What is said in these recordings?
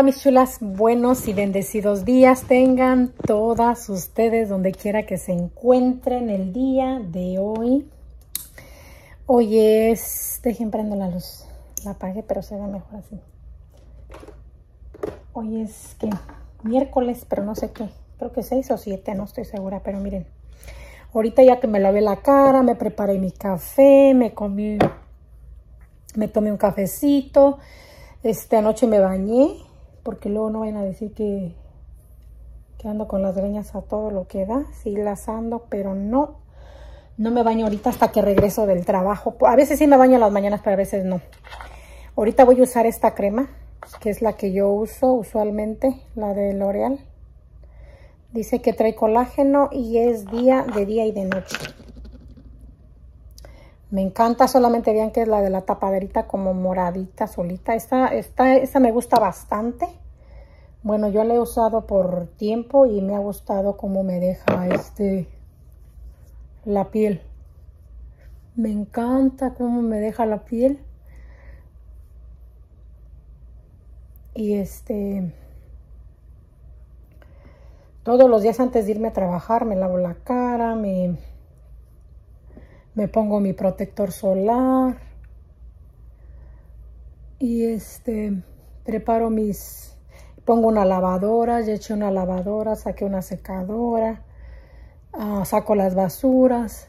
Hola mis chulas, buenos y bendecidos días tengan todas ustedes donde quiera que se encuentren el día de hoy. Hoy es, dejen prendo la luz, la apague pero se ve mejor así. Hoy es que miércoles, pero no sé qué, creo que seis o siete, no estoy segura, pero miren. Ahorita ya que me lavé la cara, me preparé mi café, me comí, me tomé un cafecito. Este, anoche me bañé, porque luego no vayan a decir que, que ando con las greñas a todo lo que da. Sí las ando, pero no. No me baño ahorita hasta que regreso del trabajo. A veces sí me baño las mañanas, pero a veces no. Ahorita voy a usar esta crema, que es la que yo uso usualmente, la de L'Oreal. Dice que trae colágeno y es día de día y de noche. Me encanta, solamente vean que es la de la tapaderita como moradita solita. Esta, esta, me gusta bastante. Bueno, yo la he usado por tiempo y me ha gustado cómo me deja este la piel. Me encanta cómo me deja la piel. Y este... Todos los días antes de irme a trabajar me lavo la cara, me me pongo mi protector solar y este preparo mis pongo una lavadora ya eché una lavadora saqué una secadora ah, saco las basuras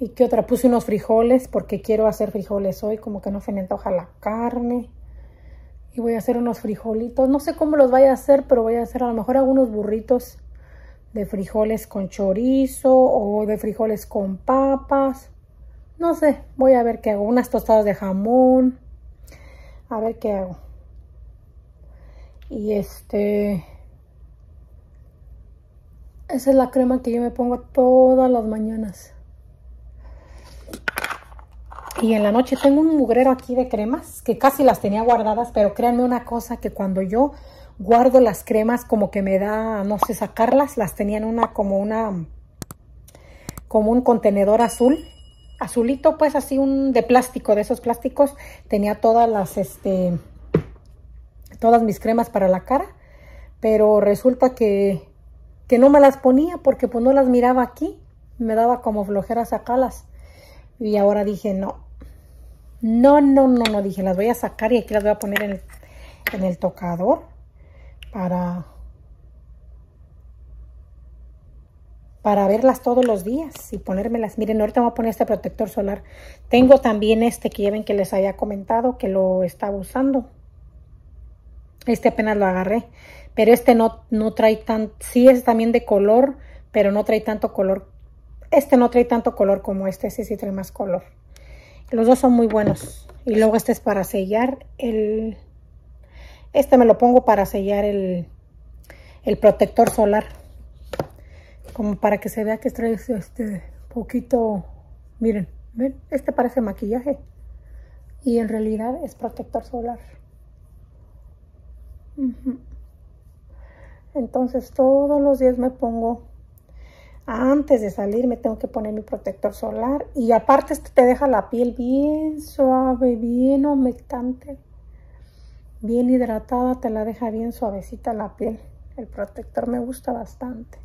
y qué otra puse unos frijoles porque quiero hacer frijoles hoy como que no se me antoja la carne y voy a hacer unos frijolitos no sé cómo los vaya a hacer pero voy a hacer a lo mejor algunos burritos de frijoles con chorizo o de frijoles con papas. No sé, voy a ver qué hago. Unas tostadas de jamón. A ver qué hago. Y este... Esa es la crema que yo me pongo todas las mañanas. Y en la noche tengo un mugrero aquí de cremas que casi las tenía guardadas, pero créanme una cosa que cuando yo guardo las cremas como que me da, no sé, sacarlas. Las tenía en una como una, como un contenedor azul, azulito, pues así un de plástico, de esos plásticos. Tenía todas las, este, todas mis cremas para la cara, pero resulta que, que no me las ponía porque pues no las miraba aquí. Me daba como flojera sacarlas. Y ahora dije, no, no, no, no, no, dije, las voy a sacar y aquí las voy a poner en en el tocador para, para verlas todos los días y ponérmelas. Miren, ahorita voy a poner este protector solar. Tengo también este que lleven que les había comentado que lo estaba usando. Este apenas lo agarré. Pero este no, no trae tan... Sí es también de color, pero no trae tanto color. Este no trae tanto color como este. sí este sí trae más color. Los dos son muy buenos. Y luego este es para sellar el... Este me lo pongo para sellar el, el protector solar. Como para que se vea que trae este poquito... Miren, Este parece maquillaje. Y en realidad es protector solar. Entonces todos los días me pongo, antes de salir me tengo que poner mi protector solar y aparte este te deja la piel bien suave, bien humectante bien hidratada, te la deja bien suavecita la piel. El protector me gusta bastante.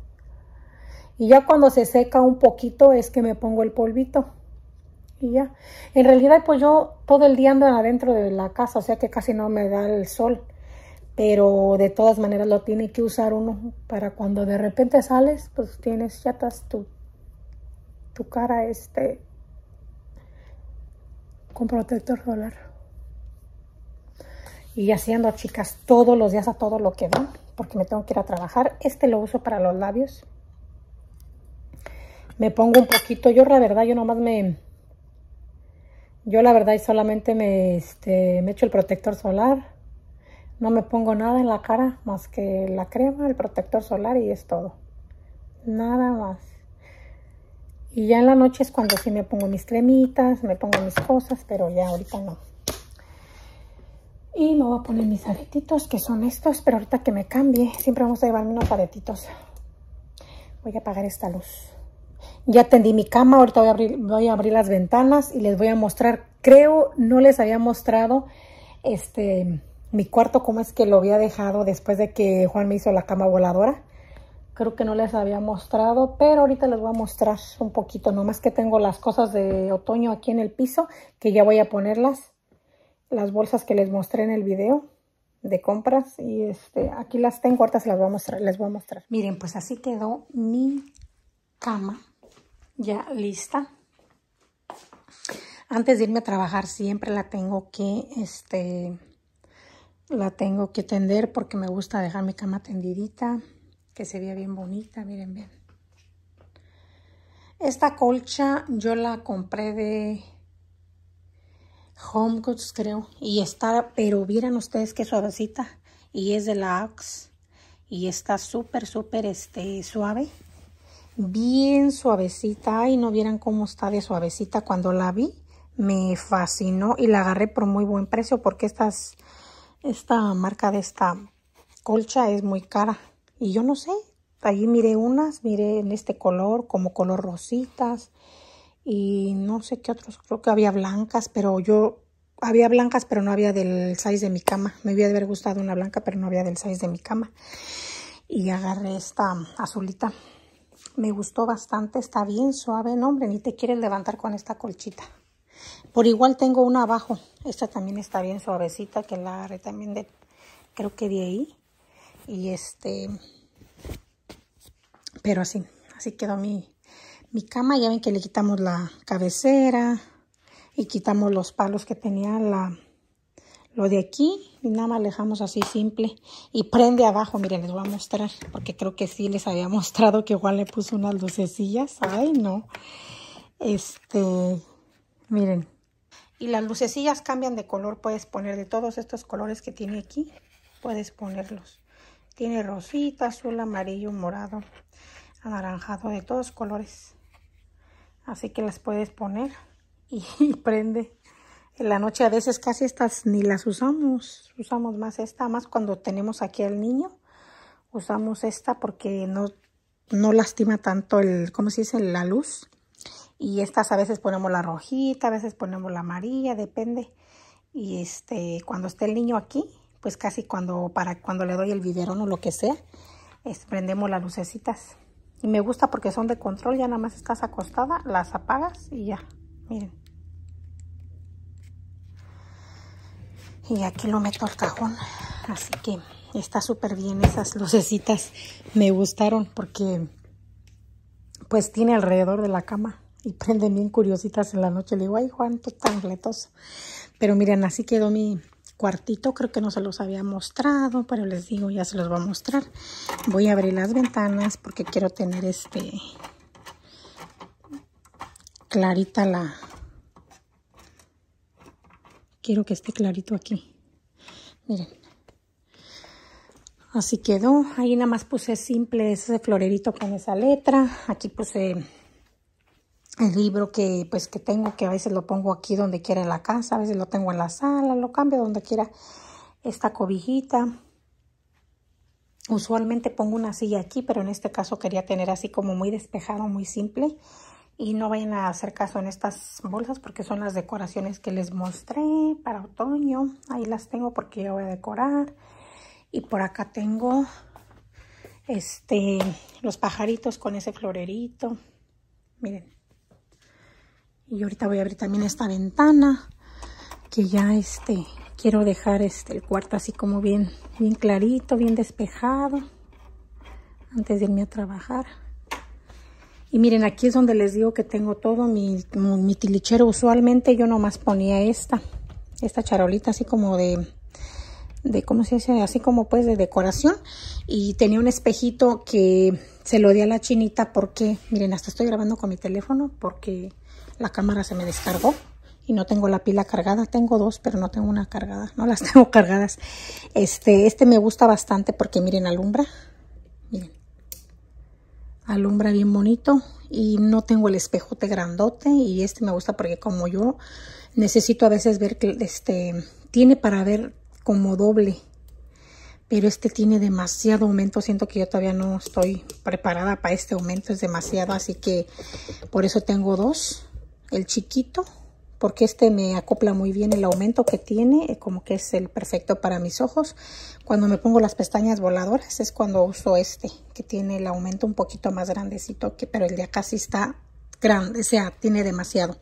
Y ya cuando se seca un poquito es que me pongo el polvito. Y ya. En realidad, pues yo todo el día ando adentro de la casa, o sea que casi no me da el sol. Pero de todas maneras lo tiene que usar uno para cuando de repente sales, pues tienes, ya tu, tu cara este con protector solar y haciendo chicas todos los días a todo lo que dan porque me tengo que ir a trabajar. Este lo uso para los labios. Me pongo un poquito, yo la verdad, yo nomás me... Yo la verdad solamente me, este, me echo el protector solar. No me pongo nada en la cara más que la crema, el protector solar y es todo. Nada más. Y ya en la noche es cuando sí me pongo mis cremitas, me pongo mis cosas, pero ya ahorita no. Y me voy a poner mis aretitos, que son estos, pero ahorita que me cambie, siempre vamos a llevarme unos aretitos. Voy a apagar esta luz. Ya tendí mi cama, ahorita voy a, abrir, las ventanas y les voy a mostrar. Creo no les había mostrado este mi cuarto, cómo es que lo había dejado después de que Juan me hizo la cama voladora. Creo que no les había mostrado, pero ahorita les voy a mostrar un poquito. Nomás que tengo las cosas de otoño aquí en el piso, que ya voy a ponerlas las bolsas que les mostré en el video de compras y este aquí las tengo cortas las voy a mostrar les voy a mostrar miren pues así quedó mi cama ya lista antes de irme a trabajar siempre la tengo que este la tengo que tender porque me gusta dejar mi cama tendidita que se vea bien bonita miren bien esta colcha yo la compré de Home Goods, creo. Y está, pero vieran ustedes qué suavecita. Y es de la Axe. Y está súper, súper este, suave. Bien suavecita. Y no vieran cómo está de suavecita cuando la vi. Me fascinó y la agarré por muy buen precio porque estas, esta marca de esta colcha es muy cara. Y yo no sé, allí miré unas, miré en este color, como color rositas y no sé qué otros, creo que había blancas, pero yo había blancas, pero no había del size de mi cama. Me hubiera haber gustado una blanca, pero no había del size de mi cama. Y agarré esta azulita. Me gustó bastante, está bien suave, no hombre, ni te quieres levantar con esta colchita. Por igual tengo una abajo, esta también está bien suavecita, que la agarré también de, creo que de ahí. Y este, pero así, así quedó mi, mi cama, ya ven que le quitamos la cabecera y quitamos los palos que tenía la, lo de aquí y nada más dejamos así simple y prende abajo, miren les voy a mostrar porque creo que sí les había mostrado que igual le puse unas lucecillas, ay no, este, miren y las lucecillas cambian de color, puedes poner de todos estos colores que tiene aquí, puedes ponerlos, tiene rosita, azul, amarillo, morado, anaranjado, de todos colores. Así que las puedes poner y, prende. En la noche a veces casi estas ni las usamos. Usamos más esta, más cuando tenemos aquí al niño. Usamos esta porque no, no lastima tanto el, ¿cómo se dice? La luz. Y estas a veces ponemos la rojita, a veces ponemos la amarilla, depende. Y este, cuando esté el niño aquí, pues casi cuando, para cuando le doy el biberón o lo que sea, prendemos las lucecitas. Y me gusta porque son de control, ya nada más estás acostada, las apagas y ya. Miren. Y aquí lo meto al cajón. Así que está súper bien esas lucecitas. Me gustaron porque pues tiene alrededor de la cama. Y prende bien curiositas en la noche. Le digo, ay Juan, tú tan letoso. Pero miren, así quedó mi, cuartito creo que no se los había mostrado, pero les digo, ya se los voy a mostrar. Voy a abrir las ventanas porque quiero tener este clarita la... Quiero que esté clarito aquí. Miren. Así quedó. Ahí nada más puse simple ese florerito con esa letra. Aquí puse el libro que pues que tengo, que a veces lo pongo aquí donde quiera en la casa, a veces lo tengo en la sala, lo cambio donde quiera, esta cobijita. Usualmente pongo una silla aquí, pero en este caso quería tener así como muy despejado, muy simple. Y no vayan a hacer caso en estas bolsas porque son las decoraciones que les mostré para otoño. Ahí las tengo porque yo voy a decorar. Y por acá tengo este, los pajaritos con ese florerito. Miren, y ahorita voy a abrir también esta ventana. Que ya este, quiero dejar este, el cuarto así como bien, bien clarito, bien despejado. Antes de irme a trabajar. Y miren, aquí es donde les digo que tengo todo mi, mi tilichero. Usualmente yo nomás ponía esta, esta charolita así como de, de ¿cómo se dice? Así como pues de decoración. Y tenía un espejito que se lo di a la chinita porque, miren, hasta estoy grabando con mi teléfono porque la cámara se me descargó y no tengo la pila cargada. Tengo dos, pero no tengo una cargada. No las tengo cargadas. Este, este me gusta bastante porque, miren, alumbra. Miren. Alumbra bien bonito y no tengo el espejote grandote y este me gusta porque como yo necesito a veces ver que este tiene para ver como doble pero este tiene demasiado aumento. Siento que yo todavía no estoy preparada para este aumento. Es demasiado, así que por eso tengo dos. El chiquito, porque este me acopla muy bien el aumento que tiene. Eh, como que es el perfecto para mis ojos. Cuando me pongo las pestañas voladoras es cuando uso este, que tiene el aumento un poquito más grandecito. Pero el de acá sí está grande, o sea, tiene demasiado.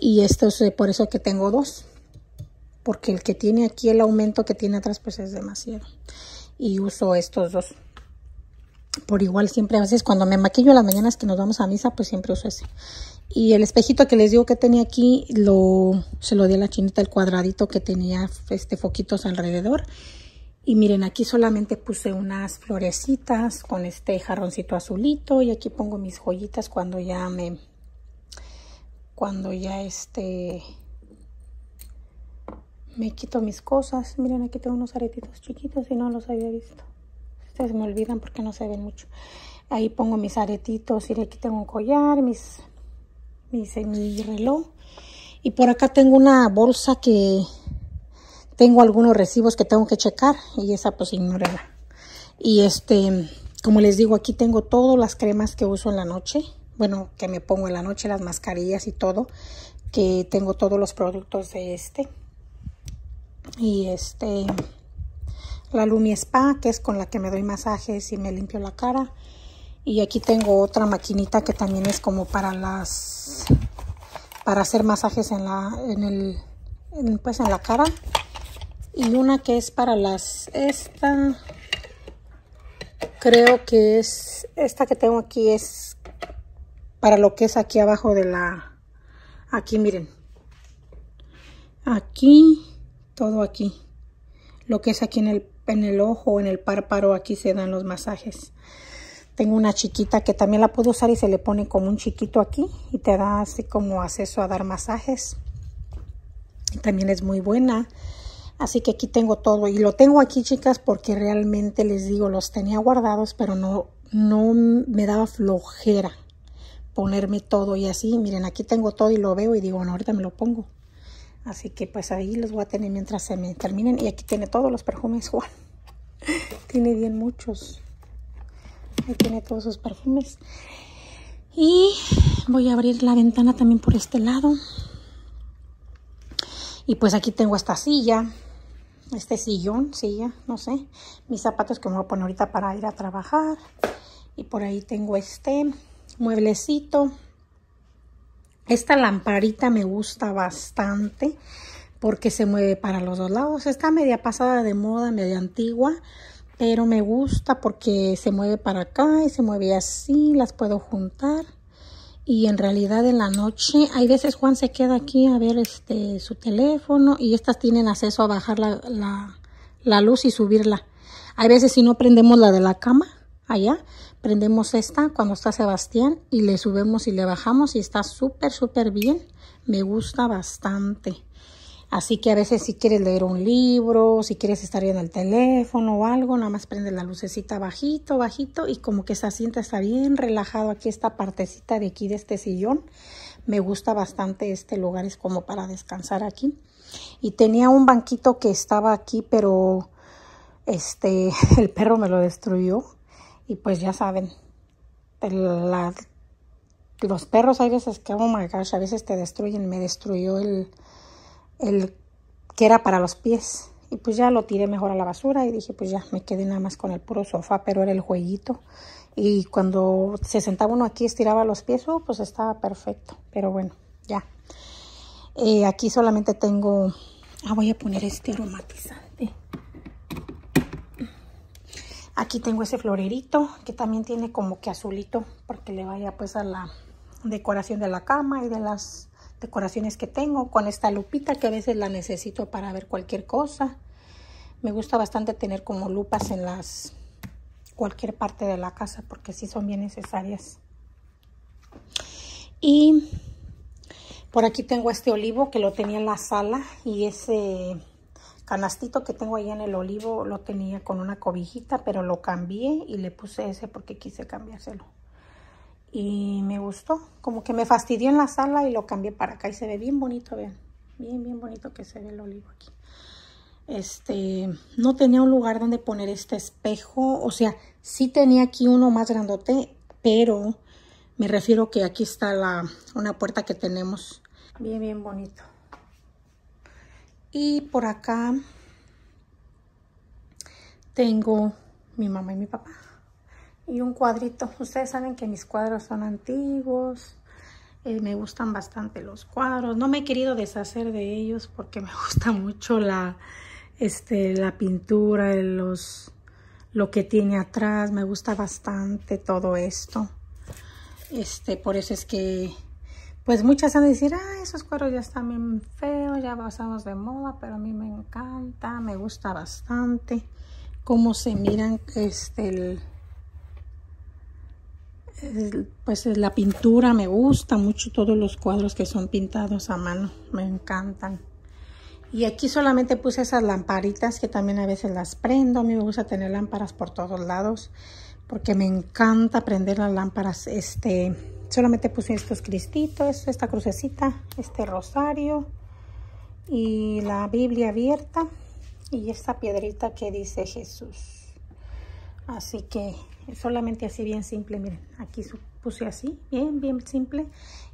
Y esto es eh, por eso que tengo dos porque el que tiene aquí el aumento que tiene atrás pues es demasiado y uso estos dos por igual siempre a veces cuando me maquillo a las mañanas que nos vamos a misa pues siempre uso ese y el espejito que les digo que tenía aquí lo se lo di a la chinita el cuadradito que tenía este foquitos alrededor y miren aquí solamente puse unas florecitas con este jarroncito azulito y aquí pongo mis joyitas cuando ya me cuando ya este me quito mis cosas. Miren, aquí tengo unos aretitos chiquitos y no los había visto. Ustedes me olvidan porque no se ven mucho. Ahí pongo mis aretitos y aquí tengo un collar, mis, mis, mi reloj. Y por acá tengo una bolsa que tengo algunos recibos que tengo que checar y esa pues ignorarla. Y este, como les digo, aquí tengo todas las cremas que uso en la noche. Bueno, que me pongo en la noche, las mascarillas y todo. Que tengo todos los productos de este y este la Lumi Spa, que es con la que me doy masajes y me limpio la cara. Y aquí tengo otra maquinita que también es como para las para hacer masajes en la en el pues en la cara. Y una que es para las esta creo que es esta que tengo aquí es para lo que es aquí abajo de la aquí miren. Aquí todo aquí. Lo que es aquí en el, en el ojo, en el párpado, aquí se dan los masajes. Tengo una chiquita que también la puedo usar y se le pone como un chiquito aquí y te da así como acceso a dar masajes. También es muy buena. Así que aquí tengo todo y lo tengo aquí chicas porque realmente les digo, los tenía guardados pero no, no me daba flojera ponerme todo y así. Miren, aquí tengo todo y lo veo y digo, bueno, ahorita me lo pongo. Así que pues ahí los voy a tener mientras se me terminen. Y aquí tiene todos los perfumes Juan. tiene bien muchos. Ahí tiene todos sus perfumes. Y voy a abrir la ventana también por este lado. Y pues aquí tengo esta silla. Este sillón, silla, no sé. Mis zapatos que me voy a poner ahorita para ir a trabajar. Y por ahí tengo este mueblecito. Esta lamparita me gusta bastante porque se mueve para los dos lados. Está media pasada de moda, media antigua, pero me gusta porque se mueve para acá y se mueve así, las puedo juntar. Y en realidad en la noche, hay veces Juan se queda aquí a ver este su teléfono y estas tienen acceso a bajar la, la luz y subirla. Hay veces si no prendemos la de la cama allá, Prendemos esta cuando está Sebastián y le subemos y le bajamos y está súper, súper bien. Me gusta bastante. Así que a veces si quieres leer un libro, si quieres estar viendo el teléfono o algo, nada más prende la lucecita bajito, bajito y como que se sienta, está bien relajado aquí esta partecita de aquí de este sillón. Me gusta bastante este lugar, es como para descansar aquí. Y tenía un banquito que estaba aquí, pero este el perro me lo destruyó y pues ya saben, los perros hay veces que, oh my gosh, a veces te destruyen. Me destruyó el, el que era para los pies. Y pues ya lo tiré mejor a la basura y dije, pues ya me quedé nada más con el puro sofá, pero era el jueguito. Y cuando se sentaba uno aquí, estiraba los pies, oh, pues estaba perfecto. Pero bueno, ya. Eh, aquí solamente tengo... Ah, voy a poner este aromatizante. Aquí tengo ese florerito que también tiene como que azulito porque le vaya pues a la decoración de la cama y de las decoraciones que tengo. Con esta lupita que a veces la necesito para ver cualquier cosa. Me gusta bastante tener como lupas en las cualquier parte de la casa porque sí son bien necesarias. Y por aquí tengo este olivo que lo tenía en la sala y ese canastito que tengo ahí en el olivo lo tenía con una cobijita, pero lo cambié y le puse ese porque quise cambiárselo. Y me gustó, como que me fastidió en la sala y lo cambié para acá y se ve bien bonito, vean. Bien, bien bonito que se ve el olivo aquí. Este, no tenía un lugar donde poner este espejo, o sea, sí tenía aquí uno más grandote, pero me refiero que aquí está la, una puerta que tenemos. Bien, bien bonito. Y por acá tengo mi mamá y mi papá. Y un cuadrito. Ustedes saben que mis cuadros son antiguos. Eh, me gustan bastante los cuadros. No me he querido deshacer de ellos porque me gusta mucho la, este, la pintura, los, lo que tiene atrás. Me gusta bastante todo esto. Este, por eso es que pues muchas van a decir, ah, esos cuadros ya están bien feos, ya pasados de moda, pero a mí me encanta, me gusta bastante cómo se miran este pues la pintura me gusta mucho todos los cuadros que son pintados a mano me encantan y aquí solamente puse esas lamparitas que también a veces las prendo a mí me gusta tener lámparas por todos lados porque me encanta prender las lámparas este solamente puse estos cristitos, esta crucecita, este rosario y la Biblia abierta y esta piedrita que dice Jesús. Así que solamente así bien simple, miren, aquí puse así, bien, bien simple.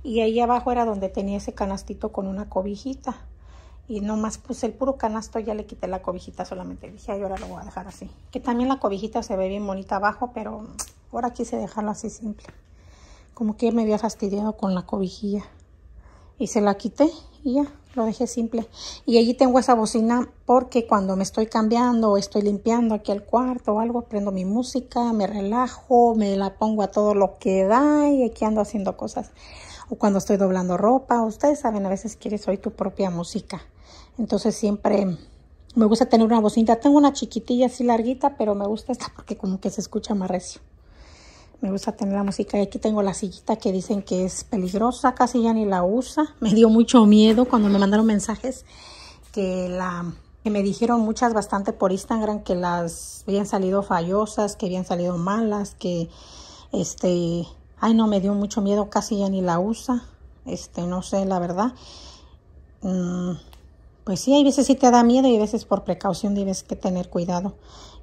Y ahí abajo era donde tenía ese canastito con una cobijita. Y nomás puse el puro canasto, ya le quité la cobijita solamente. Dije, ay, ahora lo voy a dejar así. Que también la cobijita se ve bien bonita abajo, pero ahora quise dejarlo así simple como que me había fastidiado con la cobijilla. Y se la quité y ya, lo dejé simple. Y allí tengo esa bocina porque cuando me estoy cambiando o estoy limpiando aquí el cuarto o algo, prendo mi música, me relajo, me la pongo a todo lo que da y aquí ando haciendo cosas. O cuando estoy doblando ropa, ustedes saben, a veces quieres oír tu propia música. Entonces siempre me gusta tener una bocina. Tengo una chiquitilla así larguita, pero me gusta esta porque como que se escucha más recio. Me gusta tener la música. Y aquí tengo la sillita que dicen que es peligrosa. Casi ya ni la usa. Me dio mucho miedo cuando me mandaron mensajes que la me dijeron muchas bastante por Instagram que las habían salido fallosas, que habían salido malas, que este, ay no, me dio mucho miedo, casi ya ni la usa, este, no sé, la verdad. Mm, pues sí, hay veces si te da miedo y a veces por precaución tienes que tener cuidado.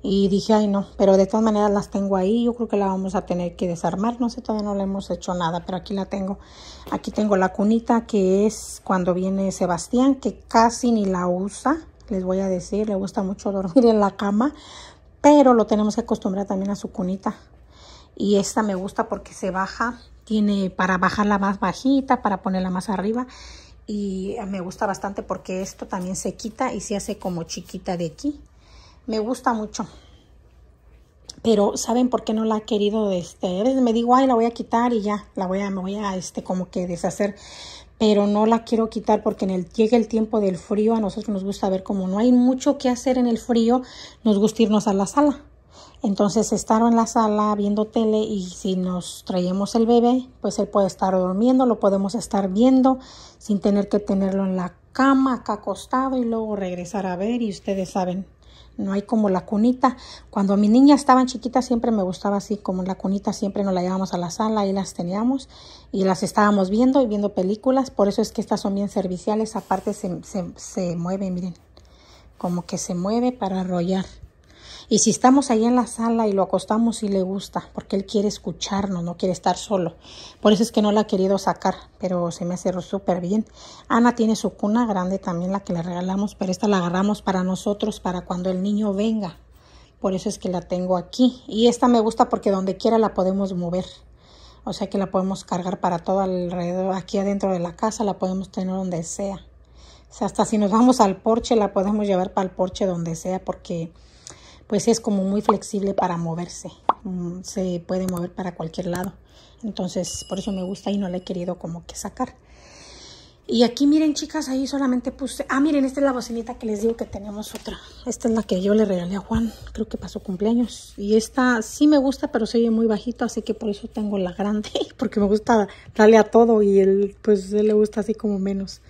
Y dije, ay no, pero de todas maneras las tengo ahí, yo creo que la vamos a tener que desarmar, no sé, todavía no le hemos hecho nada, pero aquí la tengo. Aquí tengo la cunita que es cuando viene Sebastián, que casi ni la usa, les voy a decir, le gusta mucho dormir en la cama, pero lo tenemos que acostumbrar también a su cunita. Y esta me gusta porque se baja, tiene para bajarla más bajita, para ponerla más arriba. Y me gusta bastante porque esto también se quita y se hace como chiquita de aquí me gusta mucho. Pero ¿saben por qué no la ha querido este? Me digo, "Ay, la voy a quitar y ya, la voy a me voy a este como que deshacer." pero no la quiero quitar porque en el, llega el tiempo del frío, a nosotros nos gusta ver como no hay mucho que hacer en el frío, nos gusta irnos a la sala. Entonces estar en la sala viendo tele y si nos traemos el bebé, pues él puede estar durmiendo, lo podemos estar viendo sin tener que tenerlo en la cama acá acostado y luego regresar a ver y ustedes saben, no hay como la cunita. Cuando mi niña estaban chiquita siempre me gustaba así, como la cunita siempre nos la llevamos a la sala y las teníamos y las estábamos viendo y viendo películas. Por eso es que estas son bien serviciales, aparte se, se, mueve, miren, como que se mueve para arrollar. Y si estamos ahí en la sala y lo acostamos y le gusta, porque él quiere escucharnos, no quiere estar solo. Por eso es que no la ha querido sacar, pero se me cerró súper bien. Ana tiene su cuna grande también, la que le regalamos, pero esta la agarramos para nosotros, para cuando el niño venga. Por eso es que la tengo aquí. Y esta me gusta porque donde quiera la podemos mover. O sea que la podemos cargar para todo alrededor, aquí adentro de la casa, la podemos tener donde sea. O sea, hasta si nos vamos al porche, la podemos llevar para el porche donde sea, porque pues es como muy flexible para moverse. Mm, se puede mover para cualquier lado. Entonces, por eso me gusta y no la he querido como que sacar. Y aquí miren chicas, ahí solamente puse... Ah, miren, esta es la bocinita que les digo que tenemos otra. Esta es la que yo le regalé a Juan, creo que pasó cumpleaños. Y esta sí me gusta, pero se oye muy bajito, así que por eso tengo la grande. Porque me gusta darle a todo y él, pues, él le gusta así como menos.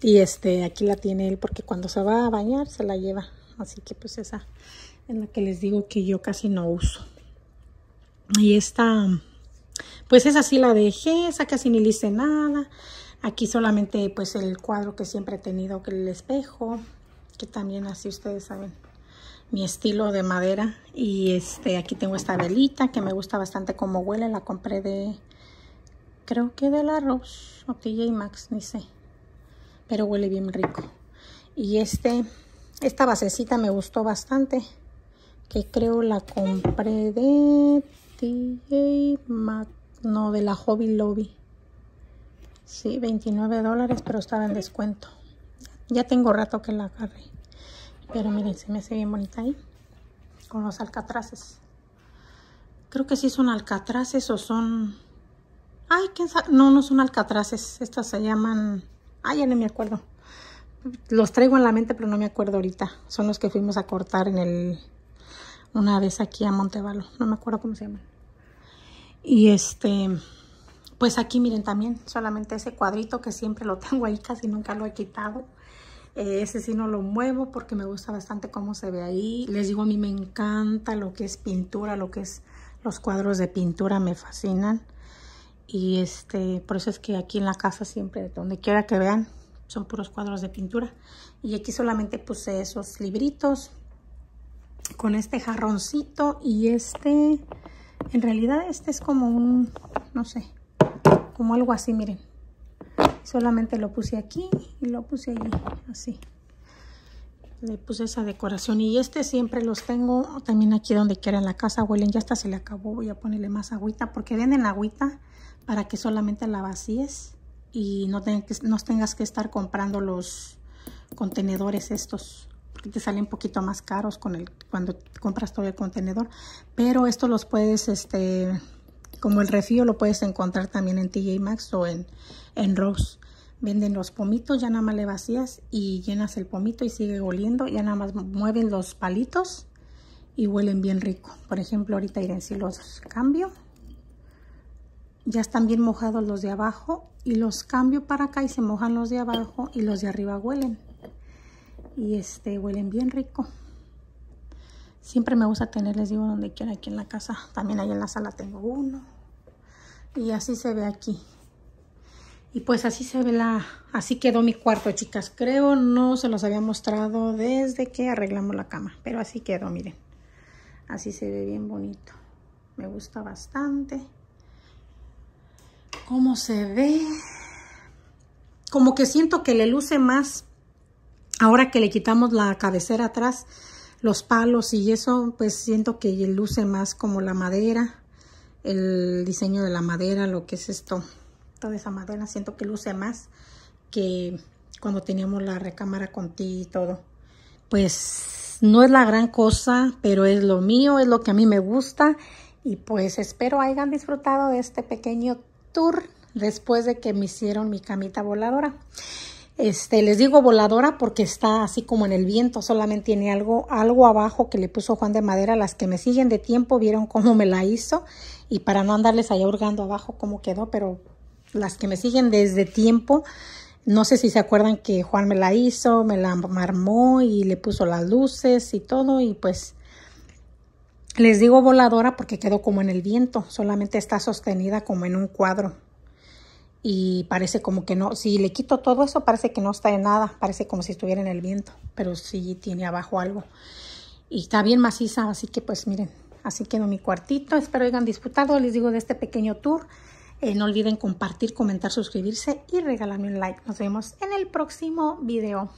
Y este, aquí la tiene él porque cuando se va a bañar se la lleva. Así que pues esa en la que les digo que yo casi no uso. Y esta, pues esa sí la dejé, esa casi ni le hice nada. Aquí solamente pues el cuadro que siempre he tenido, que el espejo, que también así ustedes saben mi estilo de madera y este aquí tengo esta velita que me gusta bastante como huele la compré de creo que del arroz o TJ Maxx ni sé pero huele bien rico y este esta basecita me gustó bastante que creo la compré de TJ no, de la Hobby Lobby. Sí, 29 dólares, pero estaba en descuento. Ya tengo rato que la agarré. Pero miren, se me hace bien bonita ahí. Con los alcatraces. Creo que sí son alcatraces o son... Ay, ¿quién sabe? No, no son alcatraces. Estas se llaman... Ay, ya no me acuerdo. Los traigo en la mente, pero no me acuerdo ahorita. Son los que fuimos a cortar en el una vez aquí a Montevalo, no me acuerdo cómo se llama. Y este, pues aquí miren también, solamente ese cuadrito que siempre lo tengo ahí, casi nunca lo he quitado. Eh, ese sí no lo muevo porque me gusta bastante cómo se ve ahí. Les digo, a mí me encanta lo que es pintura, lo que es los cuadros de pintura me fascinan. Y este, por eso es que aquí en la casa siempre, donde quiera que vean, son puros cuadros de pintura. Y aquí solamente puse esos libritos, con este jarroncito y este, en realidad este es como un, no sé, como algo así, miren. Solamente lo puse aquí y lo puse allí, así. Le puse esa decoración y este siempre los tengo también aquí donde quiera en la casa, huelen, ya hasta se le acabó, voy a ponerle más agüita porque venden agüita para que solamente la vacíes y no, que no tengas que estar comprando los contenedores estos te salen un poquito más caros con el, cuando compras todo el contenedor, pero esto los puedes, este, como el refío lo puedes encontrar también en TJ Maxx o en, en Rose. Venden los pomitos, ya nada más le vacías y llenas el pomito y sigue oliendo. Ya nada más mueven los palitos y huelen bien rico. Por ejemplo, ahorita iré si los cambio. Ya están bien mojados los de abajo y los cambio para acá y se mojan los de abajo y los de arriba huelen y este huelen bien rico. Siempre me gusta tener, les digo, donde quiera aquí en la casa. También ahí en la sala tengo uno. Y así se ve aquí. Y pues así se ve la... Así quedó mi cuarto, chicas. Creo no se los había mostrado desde que arreglamos la cama. Pero así quedó, miren. Así se ve bien bonito. Me gusta bastante. Cómo se ve. Como que siento que le luce más Ahora que le quitamos la cabecera atrás, los palos y eso, pues siento que luce más como la madera, el diseño de la madera, lo que es esto, toda esa madera, siento que luce más que cuando teníamos la recámara con ti y todo. Pues no es la gran cosa, pero es lo mío, es lo que a mí me gusta y pues espero hayan disfrutado de este pequeño tour después de que me hicieron mi camita voladora. Este, les digo voladora porque está así como en el viento, solamente tiene algo, algo abajo que le puso Juan de Madera. Las que me siguen de tiempo vieron cómo me la hizo y para no andarles allá hurgando abajo cómo quedó, pero las que me siguen desde tiempo, no sé si se acuerdan que Juan me la hizo, me la armó y le puso las luces y todo y pues... Les digo voladora porque quedó como en el viento, solamente está sostenida como en un cuadro y parece como que no, si le quito todo eso parece que no está en nada, parece como si estuviera en el viento, pero sí tiene abajo algo. Y está bien maciza, así que pues miren, así quedó mi cuartito. Espero hayan disfrutado, les digo, de este pequeño tour. Eh, no olviden compartir, comentar, suscribirse y regalarme un like. Nos vemos en el próximo video.